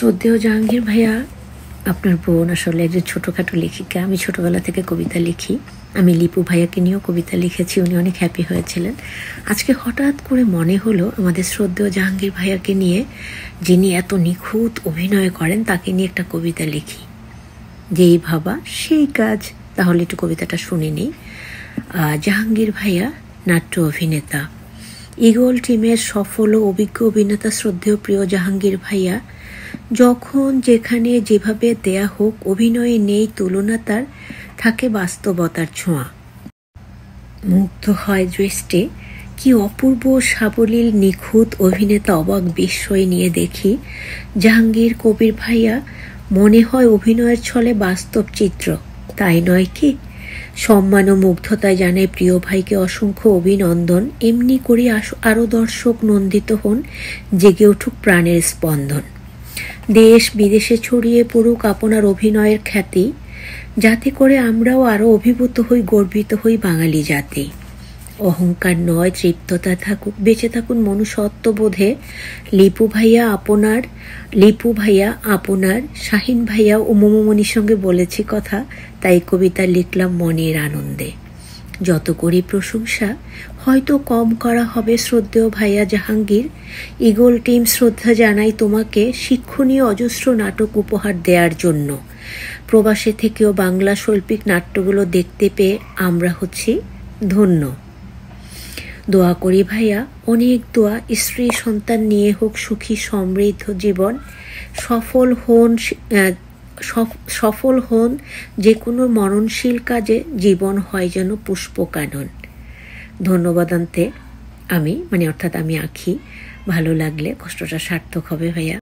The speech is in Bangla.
শ্রদ্ধেয় জাহাঙ্গীর ভাইয়া আপনার বোন আসলে একজন ছোটোখাটো লেখিকা আমি ছোটোবেলা থেকে কবিতা লিখি আমি লিপু ভাইয়াকে নিয়েও কবিতা লিখেছি উনি অনেক হ্যাপি হয়েছিলেন আজকে হঠাৎ করে মনে হলো আমাদের শ্রদ্ধেয় জাহাঙ্গীর ভাইয়াকে নিয়ে যিনি এত নিখুঁত অভিনয় করেন তাকে নিয়ে একটা কবিতা লিখি যেই ভাবা সেই কাজ তাহলে একটু কবিতাটা শুনে নিই জাহাঙ্গীর ভাইয়া নাট্য অভিনেতা ইগল টিমের সফল ও অভিজ্ঞ অভিনেতা শ্রদ্ধেয় প্রিয় জাহাঙ্গীর ভাইয়া যখন যেখানে যেভাবে দেয়া হোক অভিনয়ে নেই তুলনা তার থাকে বাস্তবতার ছোঁয়া মুগ্ধ হয় দৃষ্টি কি অপূর্ব সাবলীল নিখুঁত অভিনেতা অবাক বিস্ময় নিয়ে দেখি জাহাঙ্গীর কবির ভাইয়া মনে হয় অভিনয়ের ছলে বাস্তব চিত্র তাই নয় কি সম্মান ও মুগ্ধতায় জানে প্রিয় ভাইকে অসংখ্য অভিনন্দন এমনি করে আরও দর্শক নন্দিত হন জেগে উঠুক প্রাণের স্পন্দন দেশ বিদেশে ছড়িয়ে পড়ুক আপনার অভিনয়ের খ্যাতি যাতে করে আমরাও আরও অভিভূত হই গর্বিত হই বাঙালি জাতি অহংকার নয় তৃপ্ততা থাকুক বেঁচে থাকুন মনুষ্যত্ব বোধে লিপু ভাইয়া আপনার লিপু ভাইয়া আপনার শাহিন ভাইয়া ও মোমোমনির সঙ্গে বলেছি কথা তাই কবিতা লিখলাম মনের আনন্দে যত করি প্রশংসা হয়তো কম করা হবে শ্রদ্ধেয় ভাইয়া জাহাঙ্গীর ইগল টিম শ্রদ্ধা জানাই তোমাকে শিক্ষণীয় অজস্র নাটক উপহার দেওয়ার জন্য প্রবাসে থেকেও বাংলা শৈল্পিক নাট্যগুলো দেখতে পেয়ে আমরা হচ্ছি ধন্য দোয়া করি ভাইয়া অনেক দোয়া স্ত্রী সন্তান নিয়ে হোক সুখী সমৃদ্ধ জীবন সফল হন সফল হন যে কোনো মরণশীল কাজে জীবন হয় যেন পুষ্পকানন ধন্যবাদান্তে আমি মানে অর্থাৎ আমি আঁকি ভালো লাগলে কষ্টটা সার্থক হবে ভাইয়া